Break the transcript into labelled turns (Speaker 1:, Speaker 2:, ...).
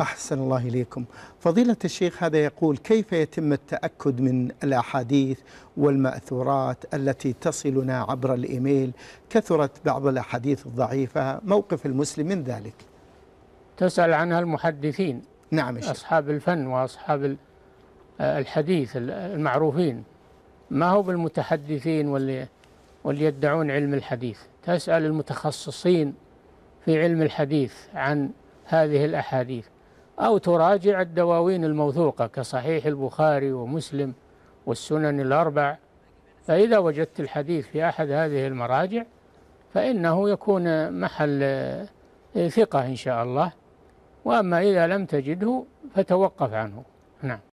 Speaker 1: أحسن الله إليكم
Speaker 2: فضيلة الشيخ هذا يقول كيف يتم التأكد من الأحاديث والمأثورات التي تصلنا عبر الإيميل كثرت بعض الأحاديث الضعيفة موقف المسلم من ذلك تسأل عنها المحدثين نعم الشيخ.
Speaker 3: أصحاب الفن وأصحاب الحديث المعروفين ما هو بالمتحدثين واللي, واللي يدعون علم الحديث تسأل المتخصصين في علم الحديث عن هذه الأحاديث أو تراجع الدواوين الموثوقة كصحيح البخاري ومسلم والسنن الأربع فإذا وجدت الحديث في أحد هذه المراجع فإنه يكون
Speaker 4: محل آه، ثقة إن شاء الله وأما إذا لم تجده فتوقف عنه
Speaker 5: نعم